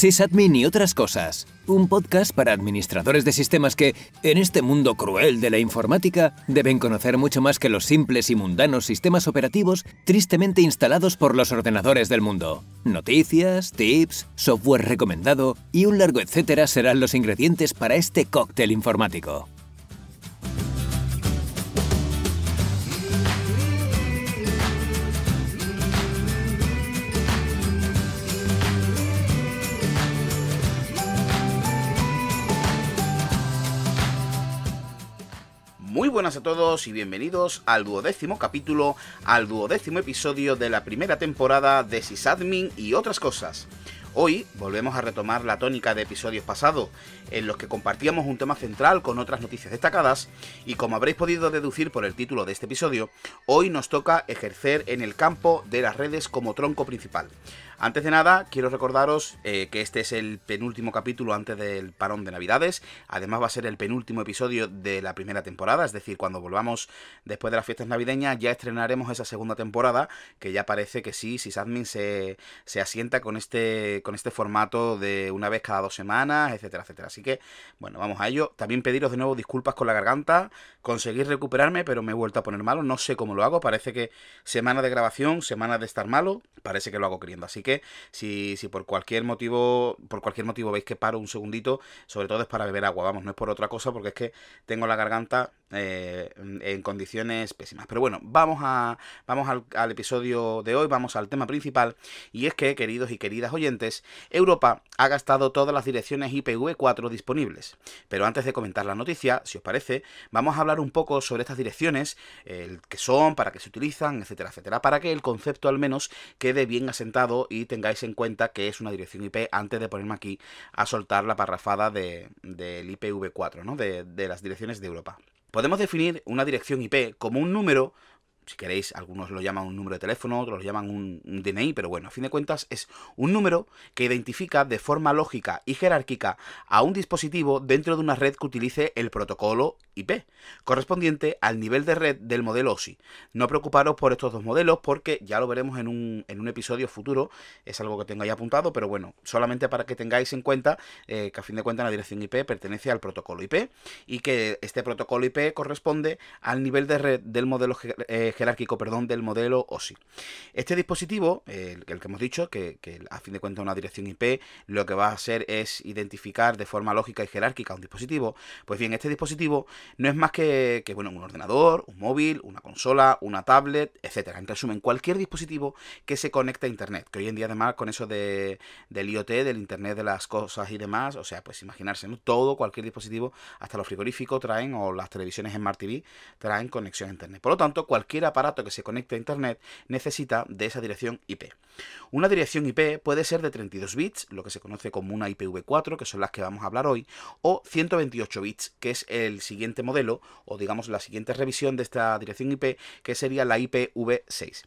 sysadmin y otras cosas. Un podcast para administradores de sistemas que, en este mundo cruel de la informática, deben conocer mucho más que los simples y mundanos sistemas operativos tristemente instalados por los ordenadores del mundo. Noticias, tips, software recomendado y un largo etcétera serán los ingredientes para este cóctel informático. buenas a todos y bienvenidos al duodécimo capítulo, al duodécimo episodio de la primera temporada de Sysadmin y otras cosas. Hoy volvemos a retomar la tónica de episodios pasados, en los que compartíamos un tema central con otras noticias destacadas, y como habréis podido deducir por el título de este episodio, hoy nos toca ejercer en el campo de las redes como tronco principal. Antes de nada, quiero recordaros eh, que este es el penúltimo capítulo antes del parón de Navidades. Además va a ser el penúltimo episodio de la primera temporada, es decir, cuando volvamos después de las fiestas navideñas ya estrenaremos esa segunda temporada, que ya parece que sí, si se, se asienta con este, con este formato de una vez cada dos semanas, etcétera, etcétera. Así que, bueno, vamos a ello. También pediros de nuevo disculpas con la garganta, conseguí recuperarme, pero me he vuelto a poner malo, no sé cómo lo hago, parece que semana de grabación, semana de estar malo, parece que lo hago queriendo. Así que si, si por cualquier motivo, por cualquier motivo veis que paro un segundito, sobre todo es para beber agua, vamos, no es por otra cosa, porque es que tengo la garganta eh, en condiciones pésimas. Pero bueno, vamos, a, vamos al, episodio de hoy, vamos al tema principal, y es que, queridos y queridas oyentes, Europa ha gastado todas las direcciones IPv4 disponibles. Pero antes de comentar la noticia, si os parece, vamos a hablar un poco sobre estas direcciones, el que son, para qué se utilizan, etcétera, etcétera, para que el concepto al menos quede bien asentado y tengáis en cuenta que es una dirección IP antes de ponerme aquí a soltar la parrafada del de, IPv4, ¿no? De, de las direcciones de Europa. Podemos definir una dirección IP como un número, si queréis, algunos lo llaman un número de teléfono, otros lo llaman un, DNI, pero bueno, a fin de cuentas es un número que identifica de forma lógica y jerárquica a un dispositivo dentro de una red que utilice el protocolo IP, correspondiente al nivel de red del modelo OSI. No preocuparos por estos dos modelos porque ya lo veremos en un, episodio futuro, es algo que tengo ahí apuntado, pero bueno, solamente para que tengáis en cuenta eh, que a fin de cuentas la dirección IP pertenece al protocolo IP y que este protocolo IP corresponde al nivel de red del modelo eh, jerárquico, perdón, del modelo OSI. Este dispositivo, el que hemos dicho, que, que a fin de cuentas una dirección IP, lo que va a hacer es identificar de forma lógica y jerárquica un dispositivo, pues bien, este dispositivo no es más que, bueno, un ordenador, un móvil, una consola, una tablet, etcétera. En resumen, cualquier dispositivo que se conecte a internet, que hoy en día además con eso de, del IoT, del Internet de las cosas y demás, o sea, pues imaginarse, Todo, cualquier dispositivo, hasta los frigoríficos traen o las televisiones Smart TV traen conexión a internet. Por lo tanto, cualquier aparato que se conecte a internet necesita de esa dirección IP. Una dirección IP puede ser de 32 bits, lo que se conoce como una IPv4, que son las que vamos a hablar hoy, o 128 bits, que es el siguiente modelo o digamos la siguiente revisión de esta dirección IP que sería la IPv6.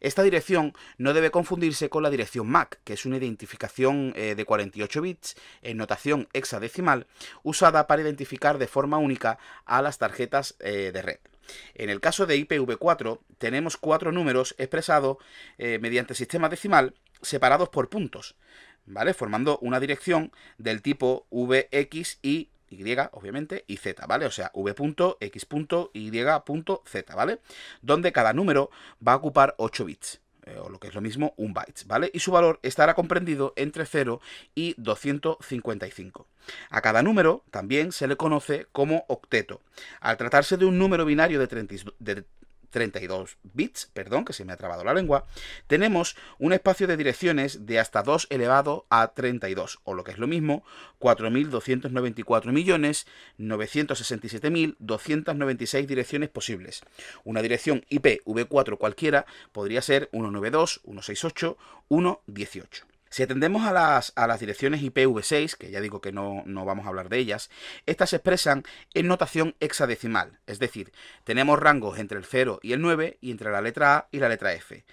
Esta dirección no debe confundirse con la dirección MAC, que es una identificación eh, de 48 bits en notación hexadecimal usada para identificar de forma única a las tarjetas eh, de red. En el caso de IPv4 tenemos cuatro números expresados eh, mediante sistema decimal separados por puntos, ¿vale? Formando una dirección del tipo VX y y, obviamente, y Z, ¿vale? O sea, V punto, X punto, Y punto, Z, ¿vale? Donde cada número va a ocupar 8 bits, eh, o lo que es lo mismo, un byte, ¿vale? Y su valor estará comprendido entre 0 y 255. A cada número también se le conoce como octeto. Al tratarse de un número binario de, 32 32 bits, perdón, que se me ha trabado la lengua, tenemos un espacio de direcciones de hasta 2 elevado a 32, o lo que es lo mismo, 4.294.967.296 direcciones posibles. Una dirección IPv4 cualquiera podría ser 192.168.1.18. Si atendemos a las, direcciones IPv6, que ya digo que no, no, vamos a hablar de ellas, estas se expresan en notación hexadecimal, es decir, tenemos rangos entre el 0 y el 9 y entre la letra A y la letra F.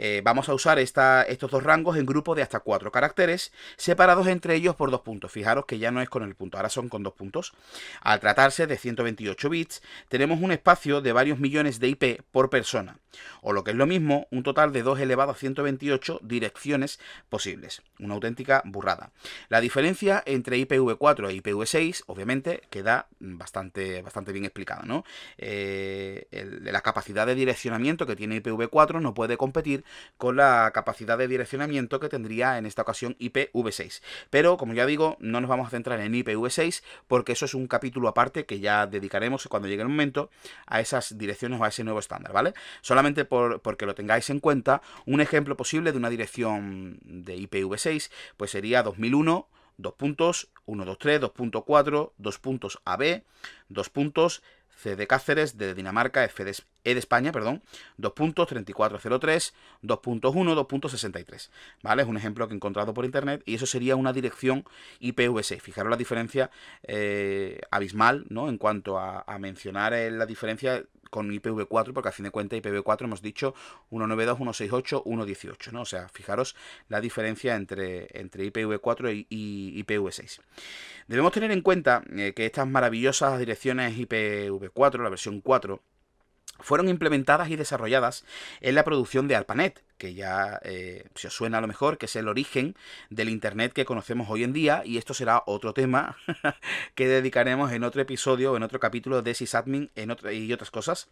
Eh, vamos a usar estos dos rangos en grupos de hasta cuatro caracteres, separados entre ellos por dos puntos. Fijaros que ya no es con el punto, ahora son con dos puntos. Al tratarse de 128 bits, tenemos un espacio de varios millones de IP por persona, o lo que es lo mismo, un total de 2 elevado a 128 direcciones posibles. Una auténtica burrada. La diferencia entre IPv4 e IPv6, obviamente, queda bastante, bastante bien explicada, ¿no? Eh, la capacidad de direccionamiento que tiene IPv4 no puede competir con la capacidad de direccionamiento que tendría en esta ocasión IPv6. Pero como ya digo, no nos vamos a centrar en IPv6 porque eso es un capítulo aparte que ya dedicaremos cuando llegue el momento a esas direcciones o a ese nuevo estándar, ¿vale? Solamente porque lo tengáis en cuenta, un ejemplo posible de una dirección de IPv6 pues sería 2001 2 puntos 123 2.4 dos puntos AB dos puntos C de Cáceres, de Dinamarca, F e de España, perdón, 2.3403, 2.1, 2.63. ¿Vale? Es un ejemplo que he encontrado por internet y eso sería una dirección IPv6. Fijaros la diferencia eh, abismal, ¿no? En cuanto a, mencionar eh, la diferencia con IPv4, porque a fin de cuentas IPv4 hemos dicho 192.168.1.18, ¿no? O sea, fijaros la diferencia entre, entre IPv4 y, IPv6. Debemos tener en cuenta eh, que estas maravillosas direcciones IPv4, la versión 4, fueron implementadas y desarrolladas en la producción de Alpanet, que ya eh, se os suena a lo mejor, que es el origen del Internet que conocemos hoy en día, y esto será otro tema que dedicaremos en otro episodio, en otro capítulo de SysAdmin en y otras cosas.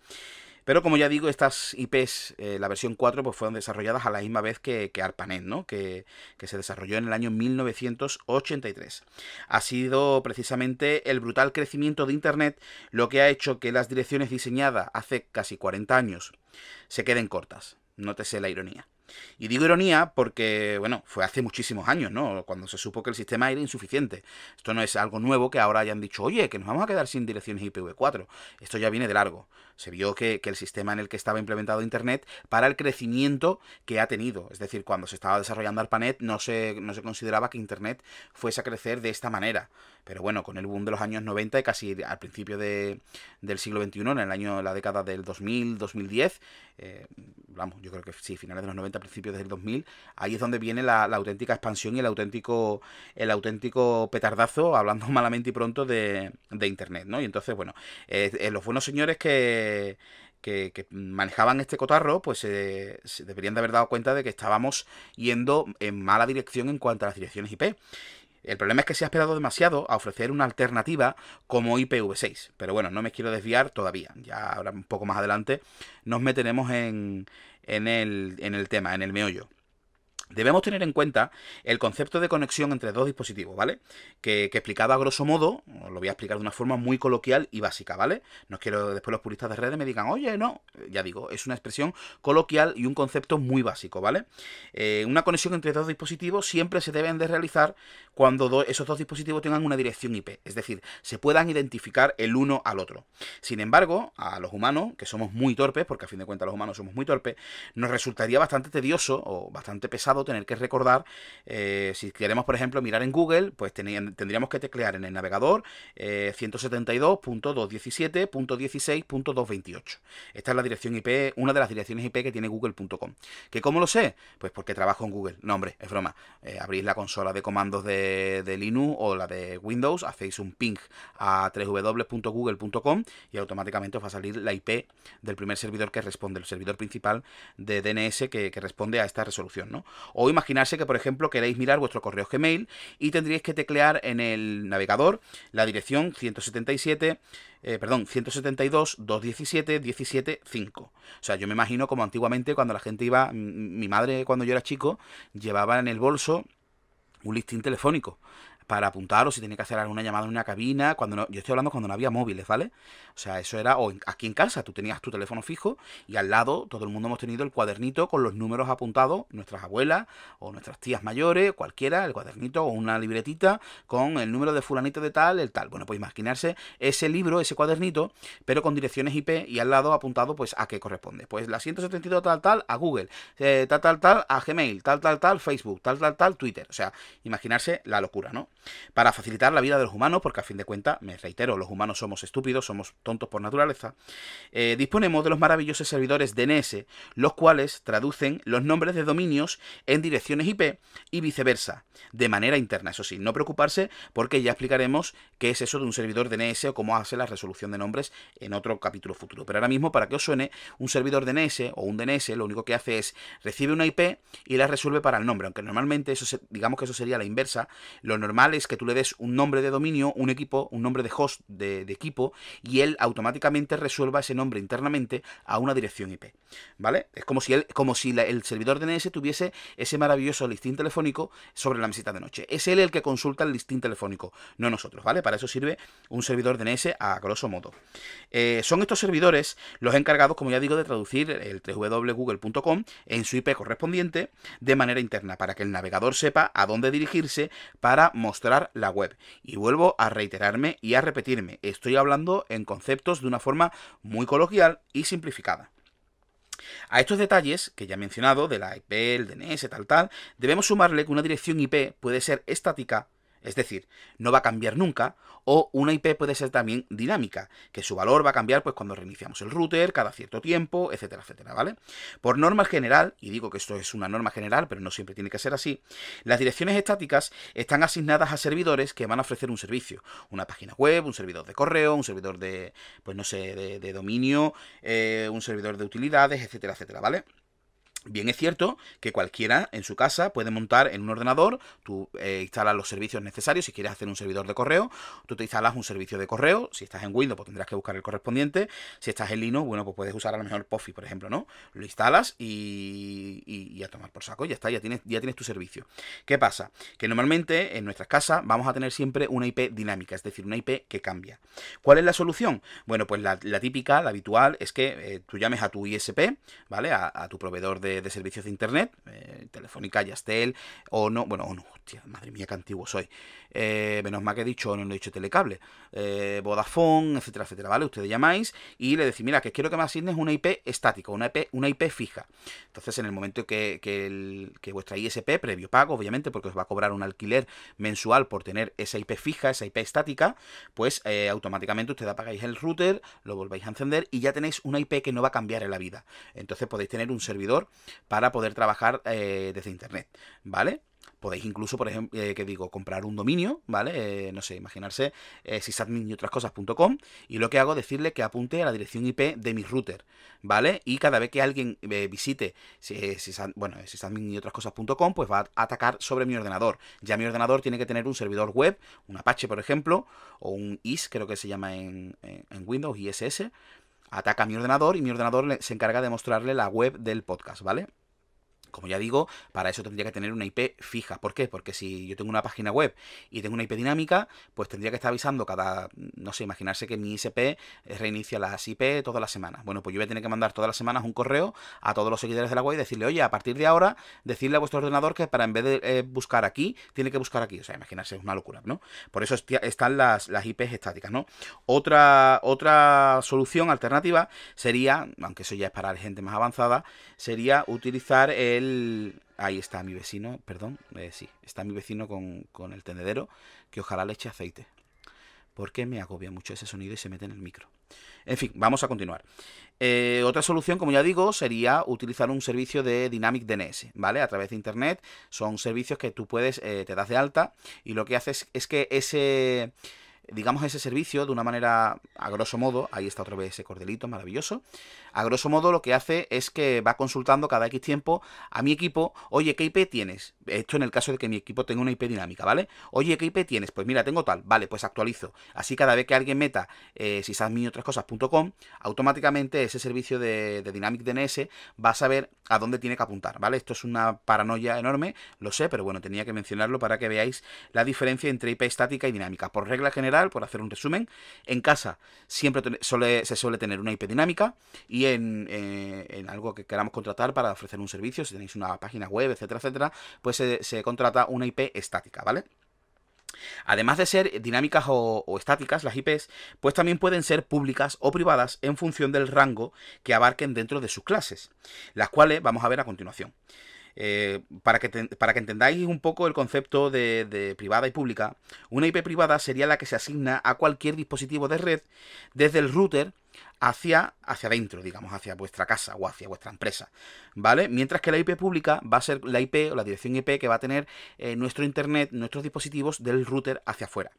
Pero como ya digo, estas IPs, eh, la versión 4, pues fueron desarrolladas a la misma vez que, ARPANET, ¿no? Que, que, se desarrolló en el año 1983. Ha sido precisamente el brutal crecimiento de Internet lo que ha hecho que las direcciones diseñadas hace casi 40 años se queden cortas. Nótese la ironía. Y digo ironía porque, bueno, fue hace muchísimos años, ¿no? Cuando se supo que el sistema era insuficiente. Esto no es algo nuevo que ahora hayan dicho, oye, que nos vamos a quedar sin direcciones IPv4. Esto ya viene de largo. Se vio que, el sistema en el que estaba implementado Internet para el crecimiento que ha tenido. Es decir, cuando se estaba desarrollando Alpanet no se, no se consideraba que Internet fuese a crecer de esta manera. Pero bueno, con el boom de los años 90 y casi al principio de, del siglo XXI, en el año, la década del 2000, 2010, eh, vamos, yo creo que sí, finales de los 90, principios del 2000, ahí es donde viene la, auténtica expansión y el auténtico, el auténtico petardazo, hablando malamente y pronto, de, Internet, ¿no? Y entonces, bueno, eh, eh, los buenos señores que... Que, manejaban este cotarro, pues se deberían de haber dado cuenta de que estábamos yendo en mala dirección en cuanto a las direcciones IP. El problema es que se ha esperado demasiado a ofrecer una alternativa como IPv6. Pero bueno, no me quiero desviar todavía. Ya ahora un poco más adelante nos meteremos en el tema, en el meollo. Debemos tener en cuenta el concepto de conexión entre dos dispositivos, ¿vale? Que, explicaba a grosso modo, lo voy a explicar de una forma muy coloquial y básica, ¿vale? No quiero después los puristas de redes me digan, oye, no, eh, ya digo, es una expresión coloquial y un concepto muy básico, ¿vale? Eh, una conexión entre dos dispositivos siempre se deben de realizar cuando esos dos dispositivos tengan una dirección IP, es decir, se puedan identificar el uno al otro. Sin embargo, a los humanos, que somos muy torpes, porque a fin de cuentas los humanos somos muy torpes, nos resultaría bastante tedioso o bastante pesado tener que recordar. Eh, si queremos, por ejemplo, mirar en Google, pues tendríamos que teclear en el navegador 172.217.16.228. Eh, esta es la dirección IP, una de las direcciones IP que tiene Google.com. ¿Que cómo lo sé? Pues porque trabajo en Google. No, hombre, es broma. Eh, abrís la consola de comandos de, Linux o la de Windows, hacéis un ping a www.google.com y automáticamente os va a salir la IP del primer servidor que responde, el servidor principal de DNS que, que responde a esta resolución, ¿no? O imaginarse que, por ejemplo, queréis mirar vuestro correo Gmail y tendríais que teclear en el navegador la dirección 177, eh, perdón, 172 217 175 O sea, yo me imagino como antiguamente cuando la gente iba, mi madre cuando yo era chico, llevaba en el bolso un listín telefónico para apuntar o si tenía que hacer alguna llamada en una cabina, cuando no, yo estoy hablando cuando no había móviles, ¿vale? O sea, eso era o aquí en casa, tú tenías tu teléfono fijo y al lado todo el mundo hemos tenido el cuadernito con los números apuntados, nuestras abuelas o nuestras tías mayores, cualquiera, el cuadernito o una libretita con el número de fulanito de tal, el tal. Bueno, pues imaginarse ese libro, ese cuadernito, pero con direcciones IP y al lado apuntado pues a qué corresponde. Pues la 172 tal tal a Google, eh, tal tal tal a Gmail, tal tal tal Facebook, tal tal tal Twitter. O sea, imaginarse la locura, ¿no? para facilitar la vida de los humanos, porque a fin de cuentas, me reitero, los humanos somos estúpidos, somos tontos por naturaleza, eh, disponemos de los maravillosos servidores DNS, los cuales traducen los nombres de dominios en direcciones IP y viceversa, de manera interna. Eso sí, no preocuparse porque ya explicaremos qué es eso de un servidor DNS o cómo hace la resolución de nombres en otro capítulo futuro. Pero ahora mismo, para que os suene, un servidor DNS o un DNS lo único que hace es recibe una IP y la resuelve para el nombre, aunque normalmente eso digamos que eso sería la inversa, lo normal es que tú le des un nombre de dominio, un equipo, un nombre de host de, equipo, y él automáticamente resuelva ese nombre internamente a una dirección IP. ¿Vale? Es como si, como si el servidor DNS tuviese ese maravilloso listín telefónico sobre la mesita de noche. Es él el que consulta el listín telefónico, no nosotros, ¿vale? Para eso sirve un servidor DNS a grosso modo. Eh, son estos servidores los encargados, como ya digo, de traducir el www.google.com en su IP correspondiente de manera interna, para que el navegador sepa a dónde dirigirse para mostrar la web. Y vuelvo a reiterarme y a repetirme, estoy hablando en conceptos de una forma muy coloquial y simplificada. A estos detalles que ya he mencionado, de la IP, el DNS, tal, tal, debemos sumarle que una dirección IP puede ser estática es decir, no va a cambiar nunca o una IP puede ser también dinámica, que su valor va a cambiar pues cuando reiniciamos el router, cada cierto tiempo, etcétera, etcétera, ¿vale? Por norma general, y digo que esto es una norma general, pero no siempre tiene que ser así, las direcciones estáticas están asignadas a servidores que van a ofrecer un servicio, una página web, un servidor de correo, un servidor de, pues no sé, de, dominio, eh, un servidor de utilidades, etcétera, etcétera, ¿vale? Bien es cierto que cualquiera en su casa puede montar en un ordenador, tú eh, instalas los servicios necesarios, si quieres hacer un servidor de correo, tú te instalas un servicio de correo, si estás en Windows pues tendrás que buscar el correspondiente, si estás en Linux, bueno, pues puedes usar a lo mejor Puffy, por ejemplo, ¿no? Lo instalas y, y, a tomar por saco, ya está, ya tienes, ya tienes tu servicio. ¿Qué pasa? Que normalmente en nuestras casas vamos a tener siempre una IP dinámica, es decir, una IP que cambia. ¿Cuál es la solución? Bueno, pues la, típica, la habitual, es que eh, tú llames a tu ISP, ¿vale? a tu proveedor de de, servicios de internet, eh, Telefónica, Yastel, o no, bueno, o no, madre mía, que antiguo soy. Eh, menos mal que he dicho, no, he dicho telecable, eh, Vodafone, etcétera, etcétera, ¿vale? Ustedes llamáis y le decís, mira, que quiero que me asignes una IP estática, una IP, una IP fija. Entonces, en el momento que, que, vuestra ISP, previo pago, obviamente, porque os va a cobrar un alquiler mensual por tener esa IP fija, esa IP estática, pues automáticamente ustedes apagáis el router, lo volvéis a encender y ya tenéis una IP que no va a cambiar en la vida. Entonces podéis tener un servidor para poder trabajar eh, desde internet, ¿vale? Podéis incluso, por ejemplo, eh, que digo, comprar un dominio, ¿vale? Eh, no sé, imaginarse eh, sysadmin y otras y lo que hago es decirle que apunte a la dirección IP de mi router, ¿vale? Y cada vez que alguien visite bueno, sysadmin y otras pues va a atacar sobre mi ordenador. Ya mi ordenador tiene que tener un servidor web, un Apache, por ejemplo, o un IS, creo que se llama en, en Windows, ISS, ataca mi ordenador y mi ordenador se encarga de mostrarle la web del podcast, ¿vale? Como ya digo, para eso tendría que tener una IP fija. ¿Por qué? Porque si yo tengo una página web y tengo una IP dinámica, pues tendría que estar avisando cada, no sé, imaginarse que mi ISP reinicia las IP todas las semanas. Bueno, pues yo voy a tener que mandar todas las semanas un correo a todos los seguidores de la web y decirle, oye, a partir de ahora, decirle a vuestro ordenador que para en vez de eh, buscar aquí, tiene que buscar aquí. O sea, imaginarse, es una locura, ¿no? Por eso están las, las IPs estáticas, ¿no? Otra, otra solución alternativa sería, aunque eso ya es para la gente más avanzada, sería utilizar... Eh, Ahí está mi vecino, perdón, eh, sí, está mi vecino con, con el tendedero, que ojalá le eche aceite, porque me agobia mucho ese sonido y se mete en el micro. En fin, vamos a continuar. Eh, otra solución, como ya digo, sería utilizar un servicio de Dynamic DNS, ¿vale? A través de Internet. Son servicios que tú puedes, eh, te das de alta y lo que haces es que ese, digamos, ese servicio de una manera, a grosso modo, ahí está otra vez ese cordelito maravilloso, a grosso modo lo que hace es que va consultando cada X tiempo a mi equipo, oye, ¿qué IP tienes? Esto en el caso de que mi equipo tenga una IP dinámica, ¿vale? Oye, ¿qué IP tienes? Pues mira, tengo tal, vale, pues actualizo. Así cada vez que alguien meta eh, y otras .com, automáticamente ese servicio de, de Dynamic DNS va a saber a dónde tiene que apuntar, ¿vale? Esto es una paranoia enorme, lo sé, pero bueno, tenía que mencionarlo para que veáis la diferencia entre IP estática y dinámica. Por regla general, por hacer un resumen, en casa siempre se suele tener una IP dinámica y eh, en, algo que queramos contratar para ofrecer un servicio, si tenéis una página web, etcétera, etcétera, pues se, contrata una IP estática, ¿vale? Además de ser dinámicas o, o, estáticas, las IPs, pues también pueden ser públicas o privadas en función del rango que abarquen dentro de sus clases, las cuales vamos a ver a continuación. Eh, para, que para que entendáis un poco el concepto de, privada y pública, una IP privada sería la que se asigna a cualquier dispositivo de red desde el router hacia hacia adentro, digamos, hacia vuestra casa o hacia vuestra empresa, ¿vale? Mientras que la IP pública va a ser la IP o la dirección IP que va a tener eh, nuestro internet, nuestros dispositivos del router hacia afuera.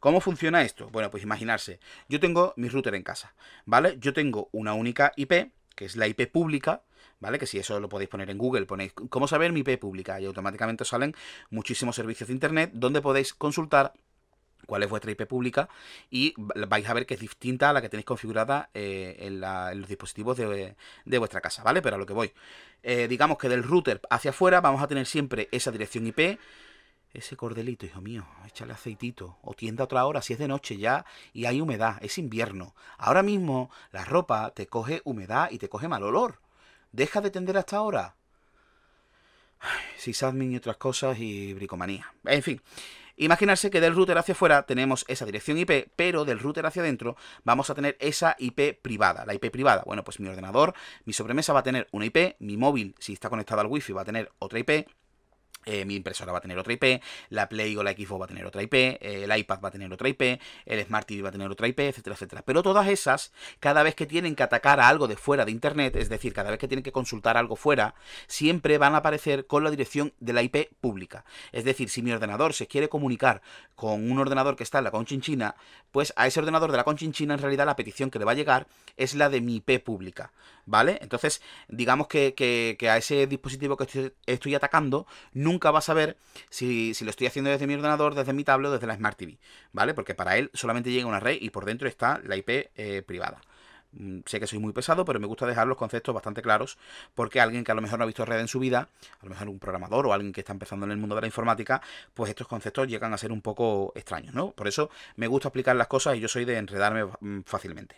¿Cómo funciona esto? Bueno, pues imaginarse, yo tengo mi router en casa, ¿vale? Yo tengo una única IP, que es la IP pública, ¿vale? Que si eso lo podéis poner en Google, ponéis cómo saber mi IP pública y automáticamente salen muchísimos servicios de Internet donde podéis consultar cuál es vuestra IP pública y vais a ver que es distinta a la que tenéis configurada eh, en, los dispositivos de, vuestra casa, ¿vale? Pero a lo que voy, eh, digamos que del router hacia afuera vamos a tener siempre esa dirección IP, ese cordelito, hijo mío, échale aceitito o tienda otra hora si es de noche ya y hay humedad, es invierno. Ahora mismo la ropa te coge humedad y te coge mal olor. Deja de tender hasta ahora. Sysadmin y otras cosas y bricomanía. En fin, imaginarse que del router hacia afuera tenemos esa dirección IP, pero del router hacia adentro vamos a tener esa IP privada. La IP privada, bueno, pues mi ordenador, mi sobremesa va a tener una IP, mi móvil, si está conectado al wifi, va a tener otra IP, eh, mi impresora va a tener otra IP, la Play o la Xbox va a tener otra IP, eh, el iPad va a tener otra IP, el Smart TV va a tener otra IP, etcétera, etcétera. Pero todas esas, cada vez que tienen que atacar a algo de fuera de Internet, es decir, cada vez que tienen que consultar algo fuera, siempre van a aparecer con la dirección de la IP pública. Es decir, si mi ordenador se quiere comunicar con un ordenador que está en la conchinchina, pues a ese ordenador de la conchinchina en realidad la petición que le va a llegar es la de mi IP pública. ¿vale? Entonces, digamos que, a ese dispositivo que estoy, atacando, nunca va a saber si, lo estoy haciendo desde mi ordenador, desde mi tablet o desde la Smart TV, ¿vale? Porque para él solamente llega una red y por dentro está la IP eh, privada. Mm, sé que soy muy pesado, pero me gusta dejar los conceptos bastante claros porque alguien que a lo mejor no ha visto red en su vida, a lo mejor un programador o alguien que está empezando en el mundo de la informática, pues estos conceptos llegan a ser un poco extraños, ¿no? Por eso me gusta explicar las cosas y yo soy de enredarme mm, fácilmente.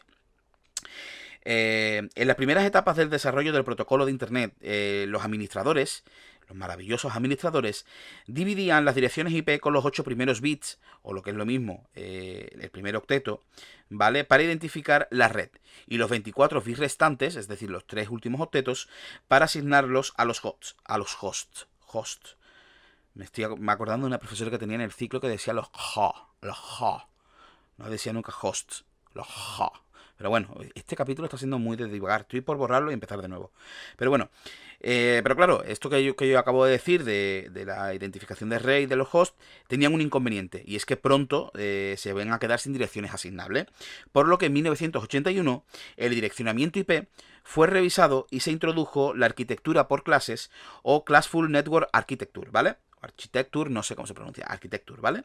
Eh, en las primeras etapas del desarrollo del protocolo de Internet, eh, los administradores, los maravillosos administradores, dividían las direcciones IP con los ocho primeros bits, o lo que es lo mismo, eh, el primer octeto, ¿vale? Para identificar la red, y los 24 bits restantes, es decir, los tres últimos octetos, para asignarlos a los hosts, a los hosts, host. Me estoy acordando de una profesora que tenía en el ciclo que decía los ha, los ha. No decía nunca hosts, los ha. Pero bueno, este capítulo está siendo muy de divagar. Estoy por borrarlo y empezar de nuevo. Pero bueno, eh, pero claro, esto que yo, que acabo de decir de, la identificación de Rey de los hosts tenían un inconveniente y es que pronto eh, se ven a quedar sin direcciones asignables. Por lo que en 1981 el direccionamiento IP fue revisado y se introdujo la arquitectura por clases o Classful Network Architecture, ¿vale? Architecture, no sé cómo se pronuncia, Architecture, ¿vale?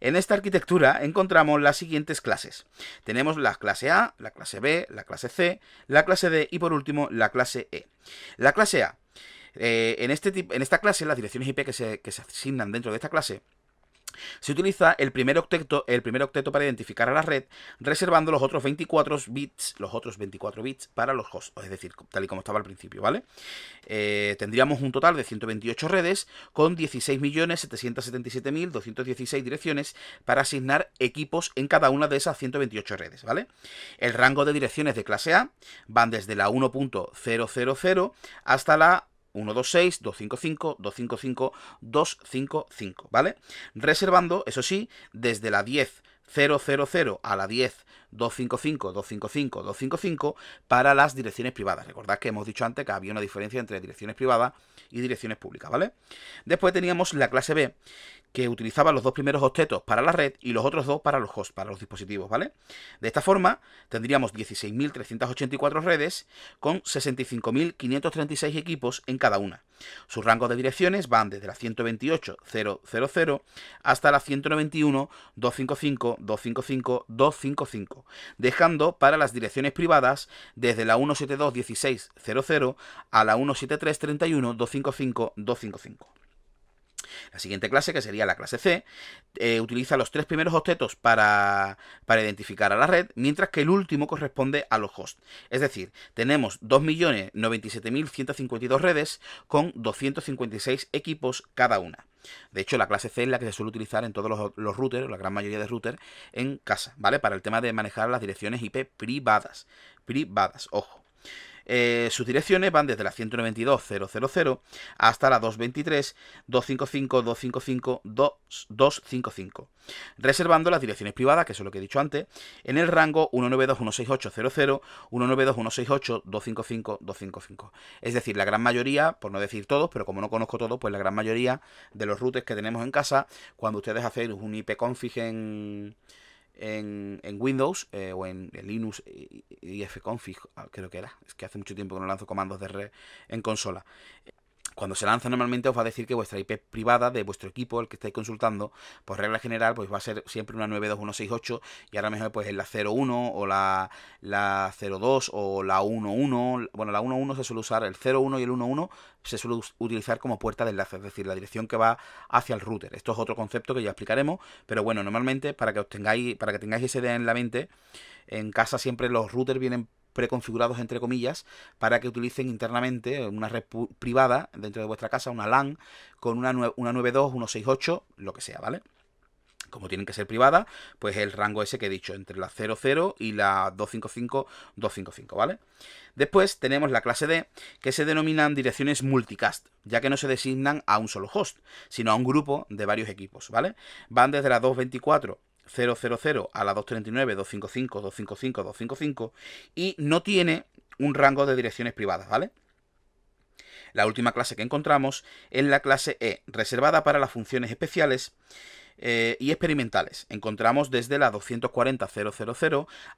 En esta arquitectura encontramos las siguientes clases. Tenemos la clase A, la clase B, la clase C, la clase D y por último la clase E. La clase A. Eh, en, este, en esta clase, las direcciones IP que se asignan dentro de esta clase se utiliza el primer octeto, el primer para identificar a la red, reservando los otros 24 bits, los otros 24 bits para los hosts, es decir, tal y como estaba al principio, ¿vale? Eh, tendríamos un total de 128 redes con 16.777.216 direcciones para asignar equipos en cada una de esas 128 redes, ¿vale? El rango de direcciones de clase A van desde la 1.000 hasta la 126, 255, 255, 255, ¿vale? Reservando, eso sí, desde la 000 a la 10. 255, 255, 255 para las direcciones privadas. Recordad que hemos dicho antes que había una diferencia entre direcciones privadas y direcciones públicas, ¿vale? Después teníamos la clase B, que utilizaba los dos primeros octetos para la red y los otros dos para los hosts, para los dispositivos, ¿vale? De esta forma, tendríamos 16.384 redes con 65.536 equipos en cada una. Sus rangos de direcciones van desde la 128.000 hasta la 191.255.255.255, dejando para las direcciones privadas desde la 172.16.00 a la 173.31.255.255. La siguiente clase, que sería la clase C, eh, utiliza los tres primeros objetos para, identificar a la red, mientras que el último corresponde a los hosts. Es decir, tenemos 2.097.152 redes con 256 equipos cada una. De hecho, la clase C es la que se suele utilizar en todos los, los routers, la gran mayoría de routers, en casa, ¿vale? Para el tema de manejar las direcciones IP privadas. Privadas, ojo. Eh, sus direcciones van desde la 192.000 hasta la 223.255.255.255, Reservando las direcciones privadas, que eso es lo que he dicho antes, en el rango 192.168.00, 192.168.255.255. Es decir, la gran mayoría, por no decir todos, pero como no conozco todos, pues la gran mayoría de los routers que tenemos en casa, cuando ustedes hacen un IP config en en, Windows eh, o en, Linux y, y fconfig, ah, creo que era. Es que hace mucho tiempo que no lanzo comandos de red en consola. Cuando se lanza normalmente os va a decir que vuestra IP privada de vuestro equipo, el que estáis consultando, por regla general, pues va a ser siempre una 92168 y ahora mejor pues es la 01 o la, 02 o la 11. Bueno, la 11 se suele usar, el 01 y el 11 se suele utilizar como puerta de enlace, es decir, la dirección que va hacia el router. Esto es otro concepto que ya explicaremos, pero bueno, normalmente para que os tengáis, para que tengáis esa idea en la mente, en casa siempre los routers vienen preconfigurados entre comillas para que utilicen internamente una red privada dentro de vuestra casa, una LAN con una, una 92, lo que sea, ¿vale? Como tienen que ser privadas, pues el rango ese que he dicho, entre la 00 y la 255, 255, ¿vale? Después tenemos la clase D, que se denominan direcciones multicast, ya que no se designan a un solo host, sino a un grupo de varios equipos, ¿vale? Van desde la 224 000 a la 239, 255, 255, 255 y no tiene un rango de direcciones privadas, ¿vale? La última clase que encontramos es la clase E, reservada para las funciones especiales eh, y experimentales. Encontramos desde la 240, 000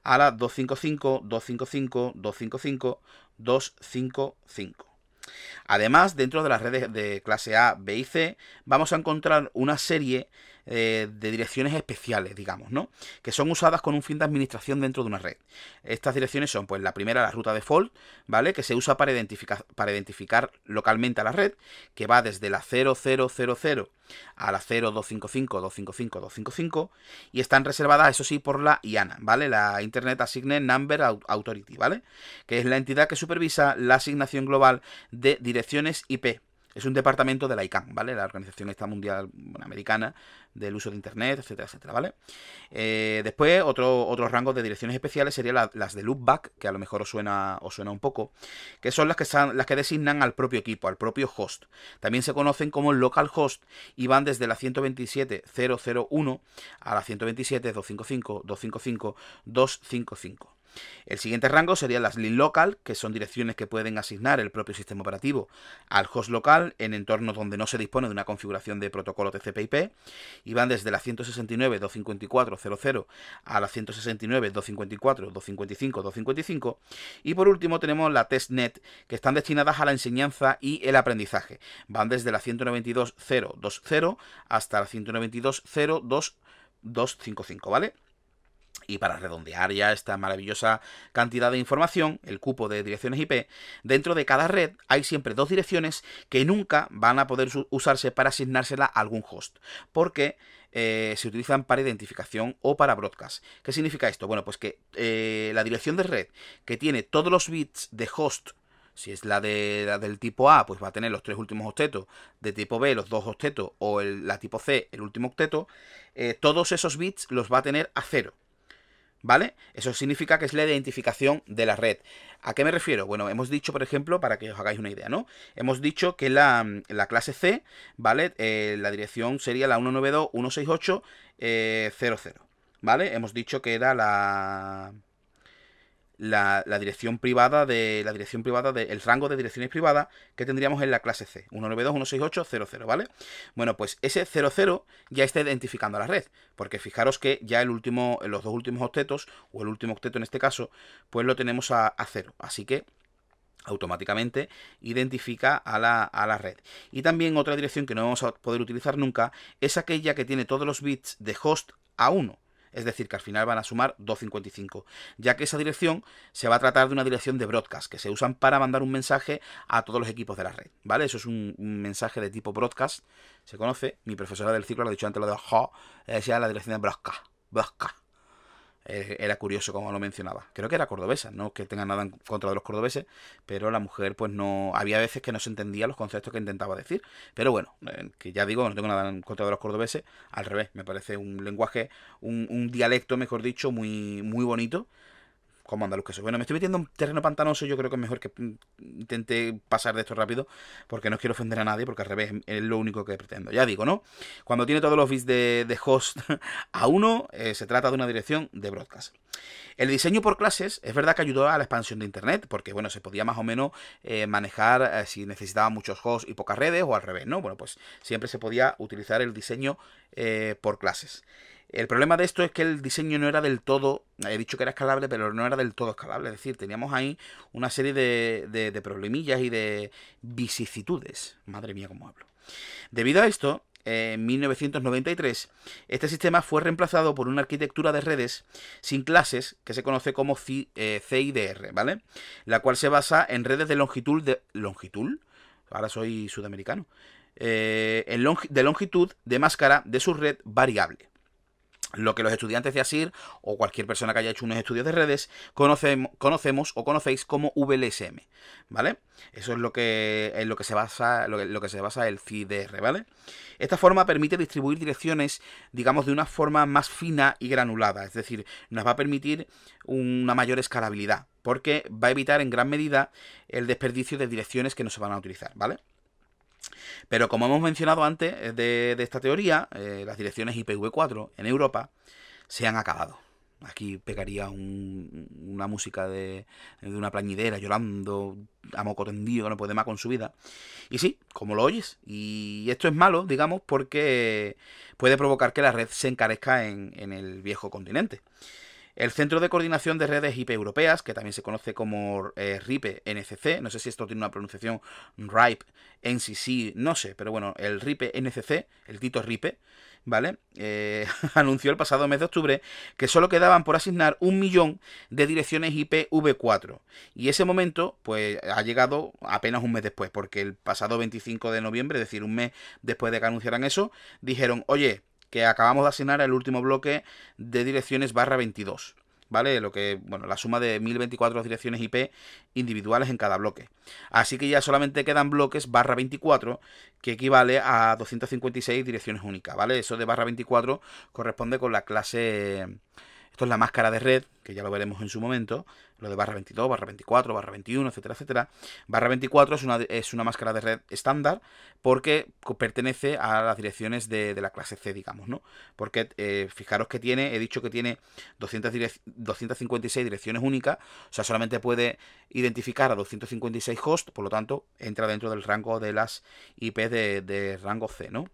a la 255, 255, 255, 255. Además, dentro de las redes de clase A, B y C, vamos a encontrar una serie eh, de direcciones especiales, digamos, ¿no? Que son usadas con un fin de administración dentro de una red. Estas direcciones son, pues, la primera, la ruta default, ¿vale? Que se usa para identificar, para identificar localmente a la red, que va desde la 0000 a la 0.255.255.255 y están reservadas, eso sí, por la IANA, ¿vale? La Internet Assigned Number Authority, ¿vale? Que es la entidad que supervisa la asignación global de direcciones IP, es un departamento de la ICANN, ¿vale? La Organización Mundial Americana del Uso de Internet, etcétera, etcétera, ¿vale? Eh, después, otro, otros rangos de direcciones especiales serían las de loopback, que a lo mejor os suena, suena un poco, que son las que, las que designan al propio equipo, al propio host. También se conocen como local host y van desde la 127.001 a la 255 255, 255. El siguiente rango serían las LIN local, que son direcciones que pueden asignar el propio sistema operativo al host local en entornos donde no se dispone de una configuración de protocolo TCP/IP y van desde la 169.254.00 a la 169.254.255.255 y por último tenemos la testnet, que están destinadas a la enseñanza y el aprendizaje. Van desde la 192.020 hasta la 192.02255, ¿vale? Y para redondear ya esta maravillosa cantidad de información, el cupo de direcciones IP, dentro de cada red hay siempre dos direcciones que nunca van a poder usarse para asignársela a algún host, porque eh, se utilizan para identificación o para broadcast. ¿Qué significa esto? Bueno, pues que eh, la dirección de red que tiene todos los bits de host si es la, de, del tipo A, pues va a tener los tres últimos octetos. De tipo B, los dos octetos. O la tipo C, el último octeto. Eh, todos esos bits los va a tener a cero. ¿vale? Eso significa que es la identificación de la red. ¿A qué me refiero? Bueno, hemos dicho, por ejemplo, para que os hagáis una idea, ¿no? Hemos dicho que la, clase C, ¿vale? Eh, la dirección sería la 192.168.00, eh, ¿vale? Hemos dicho que era la la, dirección privada de la dirección privada del rango de direcciones privadas que tendríamos en la clase C 192.168.00, ¿vale? Bueno, pues ese 00 ya está identificando a la red, porque fijaros que ya el último los dos últimos octetos o el último octeto en este caso, pues lo tenemos a, a 0, así que automáticamente identifica a la, a la, red. Y también otra dirección que no vamos a poder utilizar nunca es aquella que tiene todos los bits de host a 1. Es decir, que al final van a sumar 255, ya que esa dirección se va a tratar de una dirección de broadcast, que se usan para mandar un mensaje a todos los equipos de la red, ¿vale? Eso es un, mensaje de tipo broadcast, se conoce, mi profesora del ciclo lo ha dicho antes, lo de la dirección de broadcast, broadcast. Eh, era curioso como lo mencionaba. Creo que era cordobesa, no que tenga nada en contra de los cordobeses, pero la mujer pues no... Había veces que no se entendía los conceptos que intentaba decir. Pero bueno, eh, que ya digo, no tengo nada en contra de los cordobeses, al revés, me parece un lenguaje, un, un dialecto, mejor dicho, muy, muy bonito como andaluz que soy. Bueno, me estoy metiendo en terreno pantanoso. Yo creo que es mejor que mm, intente pasar de esto rápido. Porque no quiero ofender a nadie. Porque al revés es lo único que pretendo. Ya digo, ¿no? Cuando tiene todos los bits de, host a uno, eh, se trata de una dirección de broadcast. El diseño por clases es verdad que ayudó a la expansión de Internet, porque bueno, se podía más o menos eh, manejar eh, si necesitaba muchos hosts y pocas redes o al revés, ¿no? Bueno, pues siempre se podía utilizar el diseño por clases. El problema de esto es que el diseño no era del todo, he dicho que era escalable, pero no era del todo escalable. Es decir, teníamos ahí una serie de, problemillas y de vicisitudes. Madre mía, cómo hablo. Debido a esto, en 1993, este sistema fue reemplazado por una arquitectura de redes sin clases que se conoce como CIDR, eh, ¿vale? La cual se basa en redes de longitud de... ¿Longitud? Ahora soy sudamericano. Eh, de longitud de máscara de su red variable lo que los estudiantes de ASIR o cualquier persona que haya hecho unos estudios de redes conocemos, conocemos o conocéis como VLSM, ¿vale? Eso es lo que, en lo que se basa, lo que se basa el CIDR, ¿vale? Esta forma permite distribuir direcciones, digamos, de una forma más fina y granulada, es decir, nos va a permitir una mayor escalabilidad, porque va a evitar en gran medida el desperdicio de direcciones que no se van a utilizar, ¿vale? Pero como hemos mencionado antes eh, de, esta teoría, eh, las direcciones IPv4 en Europa se han acabado. Aquí pegaría una música de, de, una plañidera llorando a moco tendido no puede más con su vida. Y sí, como lo oyes. Y esto es malo, digamos, porque puede provocar que la red se encarezca en, en el viejo continente. El Centro de Coordinación de Redes IP Europeas, que también se conoce como eh, RIPE NCC, no sé si esto tiene una pronunciación RIPE, NCC, no sé, pero bueno, el RIPE NCC, el Tito RIPE, ¿vale? Eh, anunció el pasado mes de octubre que solo quedaban por asignar un millón de direcciones IPv4. Y ese momento, pues, ha llegado apenas un mes después, porque el pasado 25 de noviembre, es decir, un mes después de que anunciaran eso, dijeron, oye, que acabamos de asignar el último bloque de direcciones barra 22. ¿Vale? Lo que, bueno, la suma de 1024 direcciones IP individuales en cada bloque. Así que ya solamente quedan bloques barra 24, que equivale a 256 direcciones únicas, ¿vale? Eso de barra 24 corresponde con la clase esto es la máscara de red, que ya lo veremos en su momento, lo de barra 22, barra 24, barra 21, etcétera, etcétera. Barra 24 es una, es una máscara de red estándar porque pertenece a las direcciones de, la clase C, digamos, ¿no? Porque eh, fijaros que tiene, he dicho que tiene 256 direcciones únicas, o sea, solamente puede identificar a 256 hosts, por lo tanto, entra dentro del rango de las IP de, de rango C, ¿no?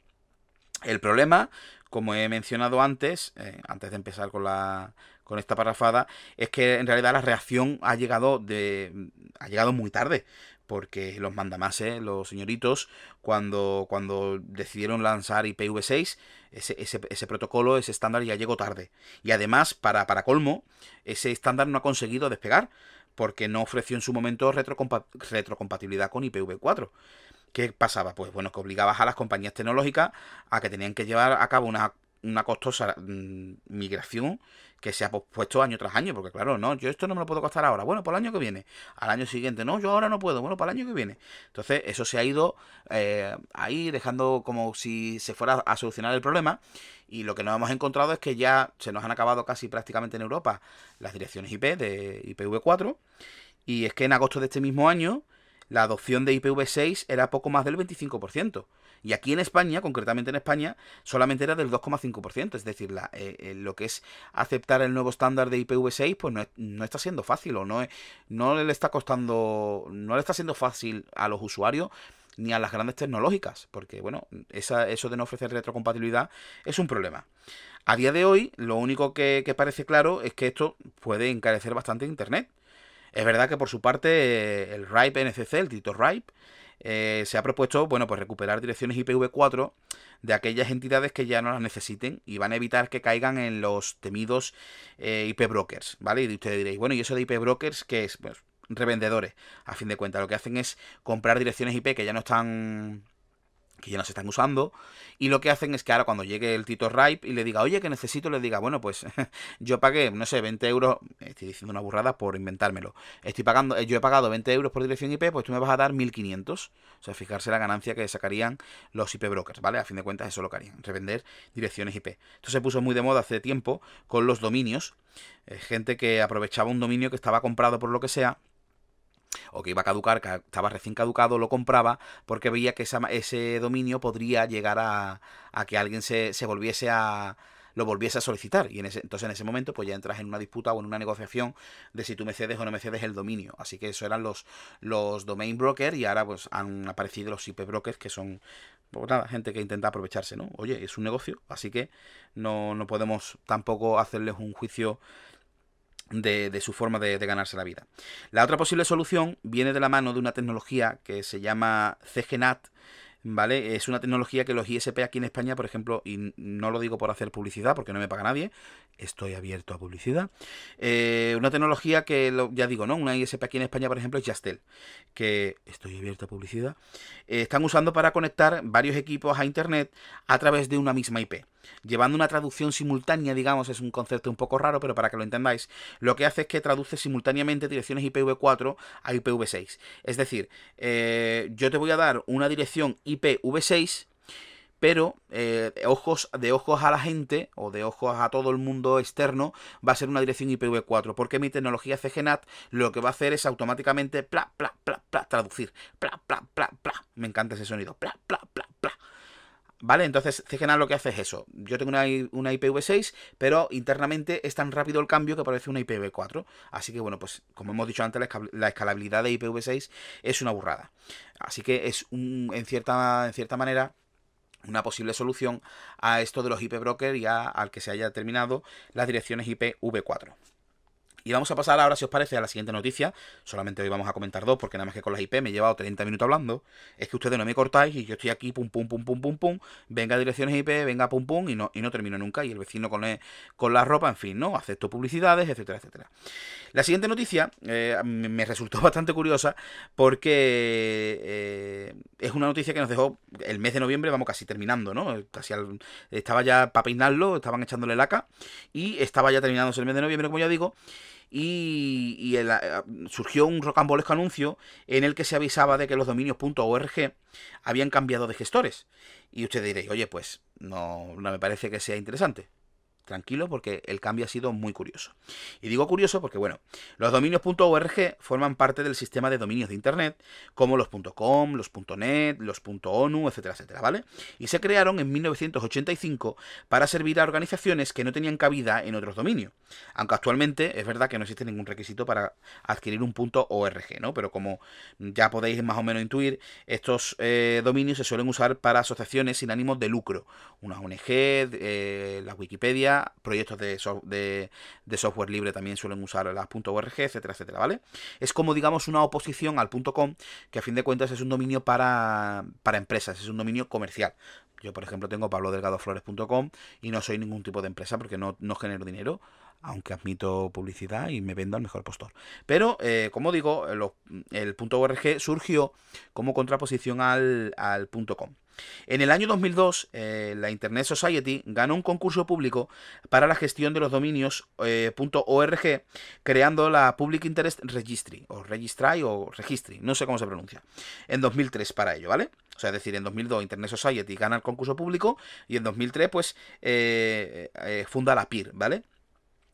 El problema, como he mencionado antes, eh, antes de empezar con la con esta parrafada, es que en realidad la reacción ha llegado de ha llegado muy tarde, porque los mandamases, los señoritos, cuando, cuando decidieron lanzar IPv6, ese, ese, protocolo, ese estándar ya llegó tarde. Y además, para, para colmo, ese estándar no ha conseguido despegar, porque no ofreció en su momento retrocompatibilidad con IPv4. ¿Qué pasaba? Pues bueno, que obligabas a las compañías tecnológicas a que tenían que llevar a cabo una, costosa mm, migración que se ha pospuesto año tras año, porque claro, no, yo esto no me lo puedo costar ahora, bueno, para el año que viene, al año siguiente, no, yo ahora no puedo, bueno, para el año que viene. Entonces, eso se ha ido eh, ahí dejando como si se fuera a solucionar el problema y lo que nos hemos encontrado es que ya se nos han acabado casi prácticamente en Europa las direcciones IP de IPv4 y es que en agosto de este mismo año la adopción de IPv6 era poco más del 25%. Y aquí en España, concretamente en España, solamente era del 2,5%. Es decir, eh, eh, lo que es aceptar el nuevo estándar de IPv6, pues no, está siendo fácil o no, no le está costando, no le está siendo fácil a los usuarios ni a las grandes tecnológicas, porque bueno, eso de no ofrecer retrocompatibilidad es un problema. A día de hoy, lo único que, que parece claro es que esto puede encarecer bastante Internet. Es verdad que por su parte eh, el RIPE NCC, el tito RIPE, eh, se ha propuesto bueno, pues recuperar direcciones IPv4 de aquellas entidades que ya no las necesiten y van a evitar que caigan en los temidos eh, IP brokers, ¿vale? Y ustedes diréis, bueno, ¿y eso de IP brokers qué es? Pues revendedores, a fin de cuentas. Lo que hacen es comprar direcciones IP que ya no están que ya no se están usando, y lo que hacen es que ahora cuando llegue el Tito Ripe y le diga, oye, que necesito, le diga, bueno, pues yo pagué, no sé, 20 euros, estoy diciendo una burrada por inventármelo, estoy pagando, eh, yo he pagado 20 euros por dirección IP, pues tú me vas a dar 1500, o sea, fijarse la ganancia que sacarían los IP brokers, ¿vale? A fin de cuentas eso lo que harían, revender direcciones IP. Esto se puso muy de moda hace tiempo con los dominios, eh, gente que aprovechaba un dominio que estaba comprado por lo que sea, o que iba a caducar, que estaba recién caducado, lo compraba porque veía que ese dominio podría llegar a, a que alguien se, volviese a, lo volviese a solicitar. Y en ese, entonces en ese momento, pues ya entras en una disputa o en una negociación de si tú me cedes o no me cedes el dominio. Así que eso eran los, los domain brokers y ahora pues han aparecido los IP brokers que son, pues, nada, gente que intenta aprovecharse, ¿no? Oye, es un negocio, así que no, no podemos tampoco hacerles un juicio de, su forma de, de, ganarse la vida. La otra posible solución viene de la mano de una tecnología que se llama CGNAT, ¿vale? Es una tecnología que los ISP aquí en España, por ejemplo, y no lo digo por hacer publicidad porque no me paga nadie, estoy abierto a publicidad. Eh, una tecnología que, ya digo, ¿no? Una ISP aquí en España, por ejemplo, es Jastel, que estoy abierto a publicidad. Eh, están usando para conectar varios equipos a Internet a través de una misma IP. Llevando una traducción simultánea, digamos, es un concepto un poco raro, pero para que lo entendáis, lo que hace es que traduce simultáneamente direcciones IPv4 a IPv6. Es decir, eh, yo te voy a dar una dirección IPv6 pero eh, ojos, de ojos a la gente o de ojos a todo el mundo externo va a ser una dirección IPv4, porque mi tecnología CGNAT lo que va a hacer es automáticamente pla, traducir, pla, pla, pla, pla, me encanta ese sonido, pla, pla, pla, pla. ¿Vale? Entonces CGNAT lo que hace es eso. Yo tengo una, IPv6, pero internamente es tan rápido el cambio que parece una IPv4. Así que bueno, pues como hemos dicho antes, la escalabilidad de IPv6 es una burrada. Así que es un, en, cierta, en cierta manera una posible solución a esto de los IP brokers y al que se haya determinado las direcciones IP 4 y vamos a pasar ahora, si os parece, a la siguiente noticia. Solamente hoy vamos a comentar dos, porque nada más que con las IP me he llevado 30 minutos hablando. Es que ustedes no me cortáis y yo estoy aquí, pum, pum, pum, pum, pum, pum. Venga direcciones IP, venga, pum, pum, y no, y no termino nunca. Y el vecino con, con la ropa, en fin, ¿no? Acepto publicidades, etcétera, etcétera. La siguiente noticia eh, me resultó bastante curiosa porque eh, es una noticia que nos dejó el mes de noviembre, vamos casi terminando, ¿no? Casi estaba ya para peinarlo, estaban echándole laca y estaba ya terminándose el mes de noviembre, como ya digo y, eh, surgió un rocambolesco anuncio en el que se avisaba de que los dominios .org habían cambiado de gestores. Y usted diréis, oye, pues no, no me parece que sea interesante tranquilo porque el cambio ha sido muy curioso. Y digo curioso porque, bueno, los dominios dominios.org forman parte del sistema de dominios de Internet, como los .com, los .net, los .onu, etcétera, etcétera, ¿vale? Y se crearon en 1985 para servir a organizaciones que no tenían cabida en otros dominios. Aunque actualmente es verdad que no existe ningún requisito para adquirir un .org, ¿no? Pero como ya podéis más o menos intuir, estos eh, dominios se suelen usar para asociaciones sin ánimo de lucro, una ONG, las eh, la Wikipedia, proyectos de, software libre también suelen usar las .org, etcétera, etcétera, ¿vale? Es como, digamos, una oposición al .com, que a fin de cuentas es un dominio para, empresas, es un dominio comercial. Yo, por ejemplo, tengo pablodelgadoflores.com y no soy ningún tipo de empresa porque no, no genero dinero aunque admito publicidad y me vendo al mejor postor. Pero, eh, como digo, el .org surgió como contraposición al, .com. En el año 2002, eh, la Internet Society ganó un concurso público para la gestión de los dominios eh, .org, creando la Public Interest Registry, o Registry o Registry, no sé cómo se pronuncia, en 2003 para ello, ¿vale? O sea, es decir, en 2002 Internet Society gana el concurso público y en 2003 pues eh, funda la PIR, ¿vale?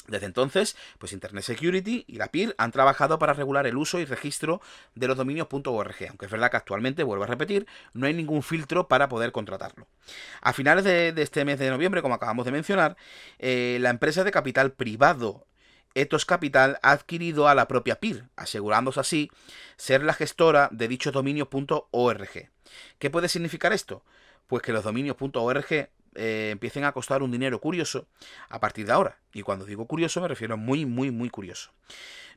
Desde entonces, pues Internet Security y la PIR han trabajado para regular el uso y registro de los dominios .org, aunque es verdad que actualmente, vuelvo a repetir, no hay ningún filtro para poder contratarlo. A finales de, este mes de noviembre, como acabamos de mencionar, eh, la empresa de capital privado Ethos Capital ha adquirido a la propia PIR, asegurándose así ser la gestora de dichos dominios .org. ¿Qué puede significar esto? Pues que los dominios .org eh, empiecen a costar un dinero curioso a partir de ahora. Y cuando digo curioso me refiero a muy, muy, muy curioso.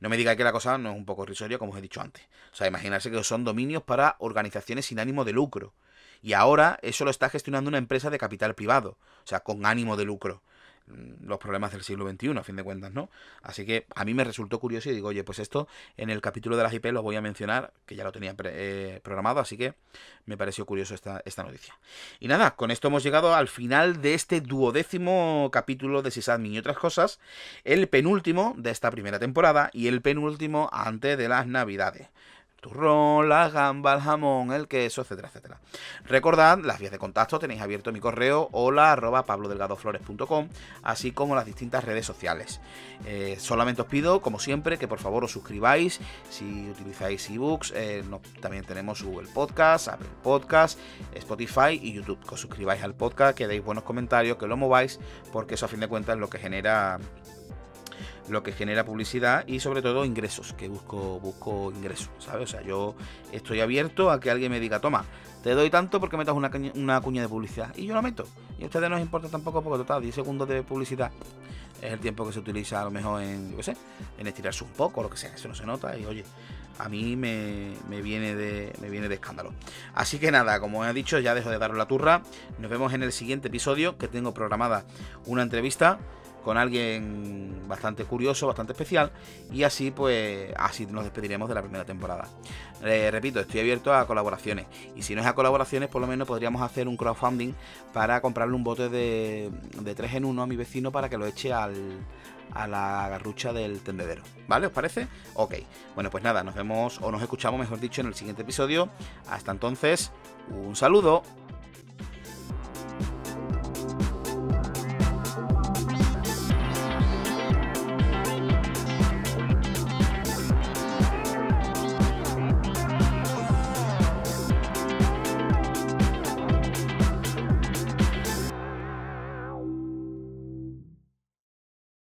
No me diga que la cosa no es un poco risorio como os he dicho antes. O sea, imaginarse que son dominios para organizaciones sin ánimo de lucro. Y ahora eso lo está gestionando una empresa de capital privado, o sea, con ánimo de lucro. Mm, los problemas del siglo XXI, a fin de cuentas, ¿no? Así que a mí me resultó curioso y digo, oye, pues esto en el capítulo de las IP lo voy a mencionar, que ya lo tenía eh, programado, así que me pareció curioso esta, esta noticia. Y nada, con esto hemos llegado al final de este duodécimo capítulo de Sysadmin y otras cosas, el penúltimo de esta primera temporada y el penúltimo antes de las Navidades turrón, la gamba, el jamón, el queso, etcétera, etcétera. Recordad, las vías de contacto tenéis abierto mi correo hola arroba pablodelgadoflores.com, así como las distintas redes sociales. Eh, solamente os pido, como siempre, que por favor os suscribáis si utilizáis ebooks. Eh, también tenemos Google Podcast, Apple Podcast, Spotify y YouTube. Que os suscribáis al podcast, que deis buenos comentarios, que lo mováis, porque eso a fin de cuentas es lo que genera lo que genera publicidad y sobre todo ingresos, que busco, busco ingresos, ¿sabes? O sea, yo estoy abierto a que alguien me diga, toma, te doy tanto porque metas una, una cuña de publicidad y yo la meto. Y a ustedes no les importa tampoco porque total, 10 segundos de publicidad es el tiempo que se utiliza a lo mejor en, yo qué sé, en estirarse un poco, lo que sea, eso no se nota y oye, a mí me, me, viene de, me viene de escándalo. Así que nada, como he dicho, ya dejo de daros la turra, nos vemos en el siguiente episodio que tengo programada una entrevista con alguien bastante curioso, bastante especial. Y así, pues, así nos despediremos de la primera temporada. Eh, repito, estoy abierto a colaboraciones. Y si no es a colaboraciones, por lo menos podríamos hacer un crowdfunding para comprarle un bote de, de 3 en 1 a mi vecino para que lo eche al, a la garrucha del tendedero. ¿Vale? ¿Os parece? Ok. Bueno, pues nada, nos vemos o nos escuchamos, mejor dicho, en el siguiente episodio. Hasta entonces, un saludo.